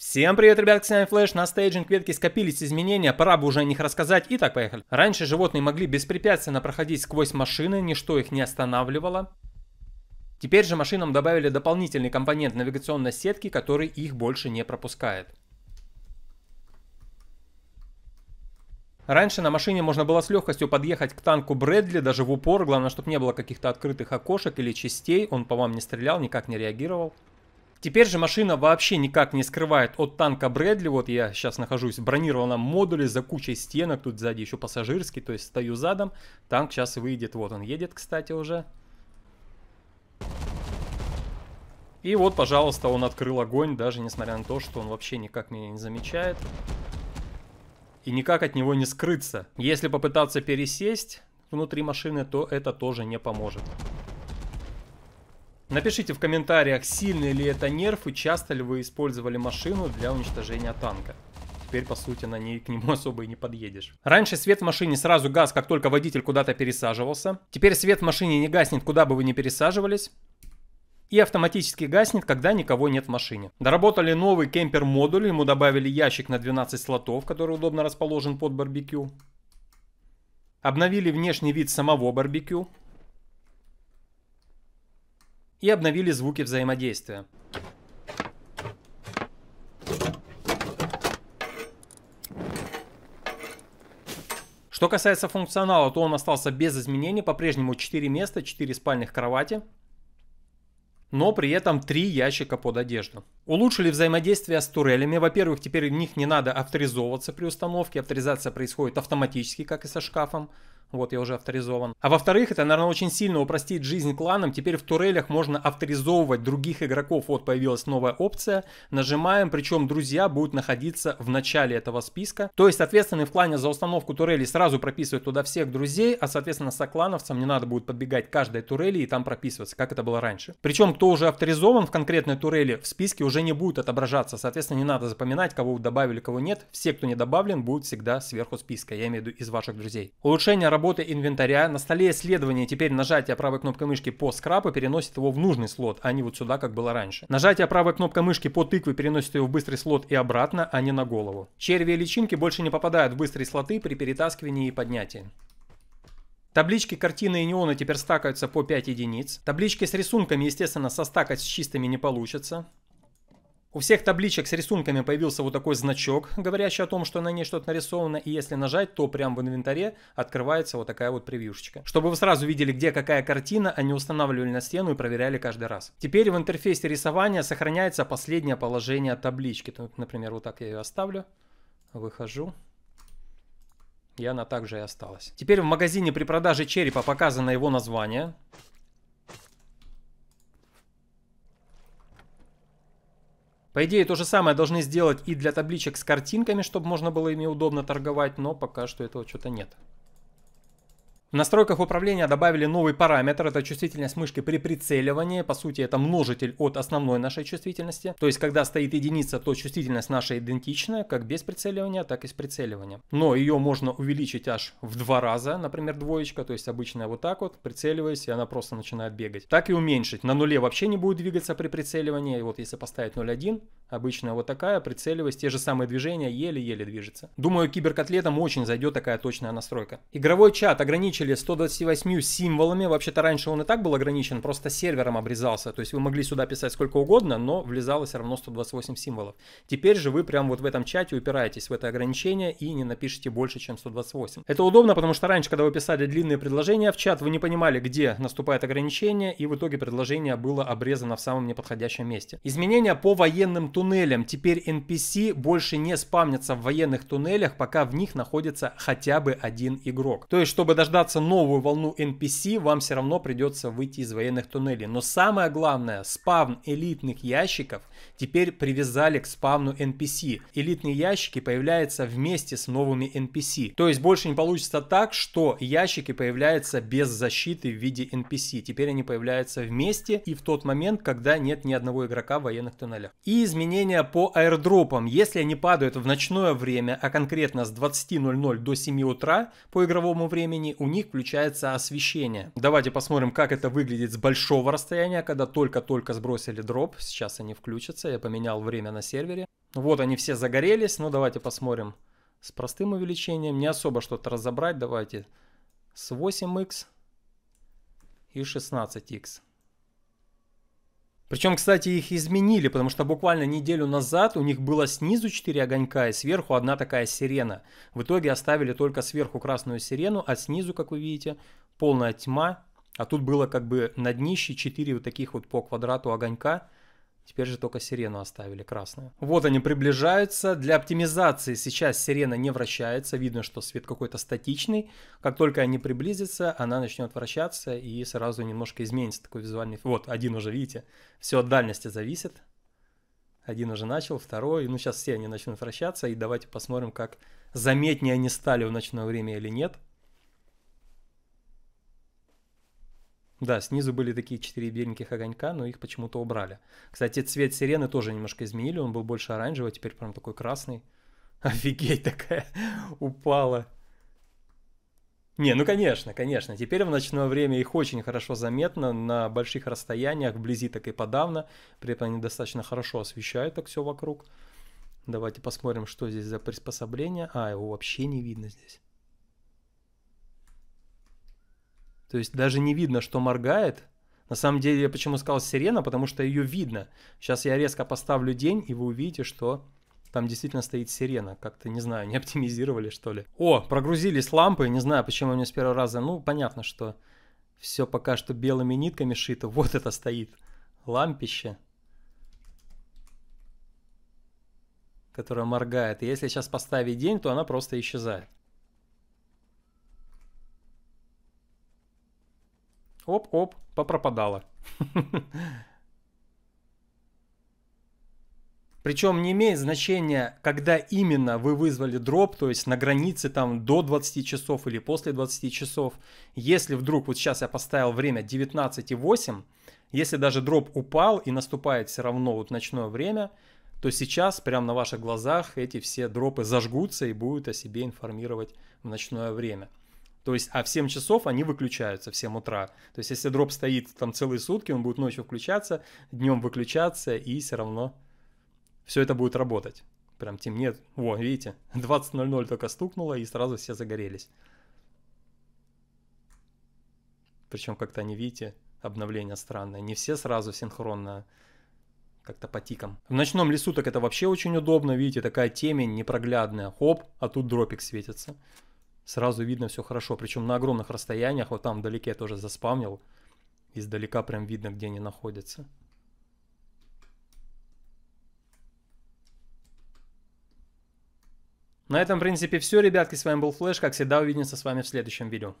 Всем привет, ребят, с вами Флэш. На стейджинг ветки скопились изменения, пора бы уже о них рассказать. Итак, поехали. Раньше животные могли беспрепятственно проходить сквозь машины, ничто их не останавливало. Теперь же машинам добавили дополнительный компонент навигационной сетки, который их больше не пропускает. Раньше на машине можно было с легкостью подъехать к танку Брэдли, даже в упор, главное, чтобы не было каких-то открытых окошек или частей, он по вам не стрелял, никак не реагировал. Теперь же машина вообще никак не скрывает от танка Брэдли, вот я сейчас нахожусь в бронированном модуле за кучей стенок, тут сзади еще пассажирский, то есть стою задом, танк сейчас выйдет, вот он едет, кстати, уже. И вот, пожалуйста, он открыл огонь, даже несмотря на то, что он вообще никак меня не замечает. И никак от него не скрыться. Если попытаться пересесть внутри машины, то это тоже не поможет. Напишите в комментариях, сильный ли это нерв и часто ли вы использовали машину для уничтожения танка. Теперь, по сути, на ней к нему особо и не подъедешь. Раньше свет в машине сразу газ, как только водитель куда-то пересаживался. Теперь свет в машине не гаснет, куда бы вы ни пересаживались и автоматически гаснет, когда никого нет в машине. Доработали новый кемпер-модуль, ему добавили ящик на 12 слотов, который удобно расположен под барбекю. Обновили внешний вид самого барбекю и обновили звуки взаимодействия. Что касается функционала, то он остался без изменений, по-прежнему 4 места, 4 спальных кровати, но при этом 3 ящика под одежду. Улучшили взаимодействие с турелями. Во-первых, теперь в них не надо авторизовываться при установке. Авторизация происходит автоматически, как и со шкафом. Вот, я уже авторизован. А во-вторых, это, наверное, очень сильно упростит жизнь кланам. Теперь в турелях можно авторизовывать других игроков. Вот появилась новая опция. Нажимаем, причем друзья будут находиться в начале этого списка. То есть соответственно, в клане за установку турели сразу прописывают туда всех друзей, а, соответственно, соклановцам не надо будет подбегать каждой турели и там прописываться, как это было раньше. Причем, кто уже авторизован в конкретной турели, в списке уже не будет отображаться. Соответственно, не надо запоминать, кого добавили, кого нет. Все, кто не добавлен, будут всегда сверху списка. Я имею в виду из ваших друзей. Улучшение работы работы инвентаря. На столе исследования теперь нажатие правой кнопкой мышки по скрапу переносит его в нужный слот, а не вот сюда, как было раньше. Нажатие правой кнопкой мышки по тыкве переносит его в быстрый слот и обратно, а не на голову. Черви и личинки больше не попадают в быстрые слоты при перетаскивании и поднятии. Таблички картины и неона теперь стакаются по 5 единиц. Таблички с рисунками, естественно, состакать с чистыми не получится. У всех табличек с рисунками появился вот такой значок, говорящий о том, что на ней что-то нарисовано, и если нажать, то прямо в инвентаре открывается вот такая вот превьюшечка. Чтобы вы сразу видели, где какая картина, они устанавливали на стену и проверяли каждый раз. Теперь в интерфейсе рисования сохраняется последнее положение таблички. Например, вот так я ее оставлю, выхожу и она также и осталась. Теперь в магазине при продаже черепа показано его название. По идее, то же самое должны сделать и для табличек с картинками, чтобы можно было ими удобно торговать, но пока что этого что-то нет. В настройках управления добавили новый параметр, это чувствительность мышки при прицеливании. По сути, это множитель от основной нашей чувствительности. То есть, когда стоит единица, то чувствительность наша идентична как без прицеливания, так и с прицеливанием. Но ее можно увеличить аж в два раза, например, двоечка, то есть обычная вот так вот, прицеливаясь, и она просто начинает бегать. Так и уменьшить. На нуле вообще не будет двигаться при прицеливании. И вот если поставить 0,1, обычная вот такая, прицеливаясь, те же самые движения еле-еле движется. Думаю, киберкотлетам очень зайдет такая точная настройка. Игровой чат ограничен ограничили 128 символами. Вообще-то раньше он и так был ограничен, просто сервером обрезался. То есть вы могли сюда писать сколько угодно, но влезало все равно 128 символов. Теперь же вы прям вот в этом чате упираетесь в это ограничение и не напишите больше, чем 128. Это удобно, потому что раньше, когда вы писали длинные предложения в чат, вы не понимали, где наступает ограничение, и в итоге предложение было обрезано в самом неподходящем месте. Изменения по военным туннелям. Теперь NPC больше не спамнятся в военных туннелях, пока в них находится хотя бы один игрок. То есть, чтобы дождаться дождаться новую волну NPC, вам все равно придется выйти из военных туннелей. Но самое главное, спавн элитных ящиков теперь привязали к спавну NPC. Элитные ящики появляются вместе с новыми NPC. То есть больше не получится так, что ящики появляются без защиты в виде NPC. Теперь они появляются вместе и в тот момент, когда нет ни одного игрока в военных туннелях. И изменения по аирдропам. Если они падают в ночное время, а конкретно с 20.00 до 7 утра по игровому времени, у них них включается освещение. Давайте посмотрим, как это выглядит с большого расстояния, когда только-только сбросили дроп. Сейчас они включатся, я поменял время на сервере. Вот они все загорелись, ну давайте посмотрим с простым увеличением. Не особо что-то разобрать, давайте с 8x и 16x. Причем, кстати, их изменили, потому что буквально неделю назад у них было снизу 4 огонька и сверху одна такая сирена. В итоге оставили только сверху красную сирену, а снизу, как вы видите, полная тьма. А тут было как бы на днище 4 вот таких вот по квадрату огонька. Теперь же только сирену оставили красную. Вот они приближаются. Для оптимизации сейчас сирена не вращается. Видно, что свет какой-то статичный. Как только они приблизятся, она начнет вращаться и сразу немножко изменится такой визуальный... Вот, один уже, видите, все от дальности зависит. Один уже начал, второй. Ну, сейчас все они начнут вращаться. И давайте посмотрим, как заметнее они стали в ночное время или нет. Да, снизу были такие четыре беленьких огонька, но их почему-то убрали. Кстати, цвет сирены тоже немножко изменили, он был больше оранжевый, теперь прям такой красный. Офигеть такая упала. Не, ну конечно, конечно. Теперь в ночное время их очень хорошо заметно на больших расстояниях, вблизи так и подавно. При этом они достаточно хорошо освещают так все вокруг. Давайте посмотрим, что здесь за приспособление. А, его вообще не видно здесь. То есть даже не видно, что моргает. На самом деле, я почему сказал сирена, потому что ее видно. Сейчас я резко поставлю день, и вы увидите, что там действительно стоит сирена. Как-то, не знаю, не оптимизировали, что ли. О, прогрузились лампы. Не знаю, почему у меня с первого раза. Ну, понятно, что все пока что белыми нитками шито. Вот это стоит. Лампище. Которая моргает. И если сейчас поставить день, то она просто исчезает. Оп-оп, попропадала. Причем не имеет значения, когда именно вы вызвали дроп, то есть на границе там до 20 часов или после 20 часов. Если вдруг, вот сейчас я поставил время 19.8, если даже дроп упал и наступает все равно вот ночное время, то сейчас прямо на ваших глазах эти все дропы зажгутся и будут о себе информировать в ночное время. То есть, а в 7 часов они выключаются, в 7 утра. То есть, если дроп стоит там целые сутки, он будет ночью включаться, днем выключаться, и все равно все это будет работать. Прям темнеет. Во, видите, 20.00 только стукнуло, и сразу все загорелись. Причем как-то не видите, обновление странное. Не все сразу синхронно как-то по тикам. В ночном лесу так это вообще очень удобно, видите, такая темень непроглядная. Хоп, а тут дропик светится сразу видно все хорошо, причем на огромных расстояниях, вот там вдалеке я тоже заспамнил. издалека прям видно, где они находятся. На этом, в принципе, все, ребятки. С вами был Флэш. Как всегда, увидимся с вами в следующем видео.